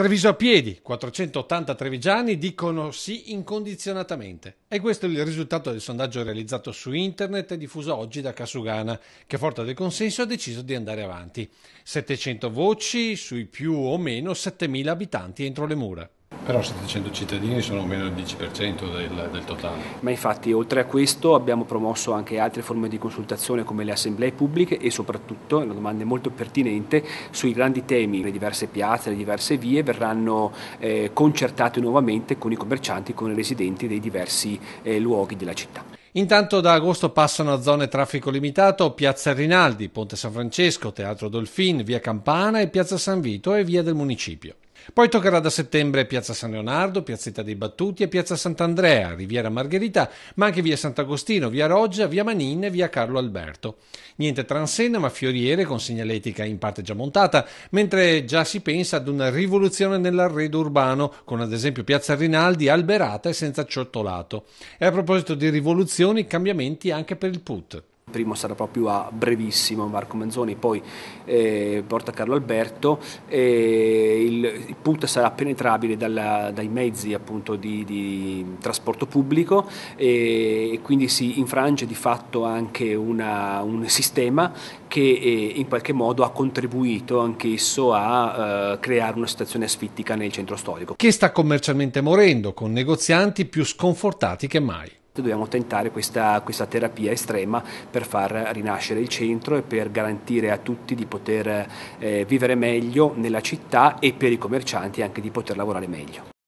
Treviso a piedi, 480 trevigiani dicono sì incondizionatamente. E questo è il risultato del sondaggio realizzato su internet e diffuso oggi da Casugana, che a forza del consenso ha deciso di andare avanti. 700 voci sui più o meno 7.000 abitanti entro le mura. Però 700 cittadini sono meno del 10% del, del, totale. Ma infatti oltre a questo abbiamo promosso anche altre forme di consultazione come le assemblee pubbliche e soprattutto, è una domanda molto pertinente, sui grandi temi, le diverse piazze, le diverse vie verranno eh, concertate nuovamente con i commercianti, con i residenti dei diversi eh, luoghi della città. Intanto da agosto passano a zone traffico limitato Piazza Rinaldi, Ponte San Francesco, Teatro Dolfin, Via Campana e Piazza San Vito e Via del Municipio. Poi toccherà da settembre Piazza San Leonardo, Piazzetta dei Battuti e Piazza Sant'Andrea, Riviera Margherita, ma anche via Sant'Agostino, via Roggia, via Manin e via Carlo Alberto. Niente transenne ma fioriere con segnaletica in parte già montata, mentre già si pensa ad una rivoluzione nell'arredo urbano, con ad esempio Piazza Rinaldi alberata e senza ciottolato. E a proposito di rivoluzioni, cambiamenti anche per il PUT primo sarà proprio a brevissimo Marco Manzoni, poi eh, porta Carlo Alberto, eh, il, il, punto sarà penetrabile dalla, dai mezzi appunto, di, di, trasporto pubblico eh, e quindi si infrange di fatto anche una, un sistema che eh, in qualche modo ha contribuito anch'esso a eh, creare una situazione asfittica nel centro storico. Che sta commercialmente morendo, con negozianti più sconfortati che mai. Dobbiamo tentare questa, questa, terapia estrema per far rinascere il centro e per garantire a tutti di poter eh, vivere meglio nella città e per i commercianti anche di poter lavorare meglio.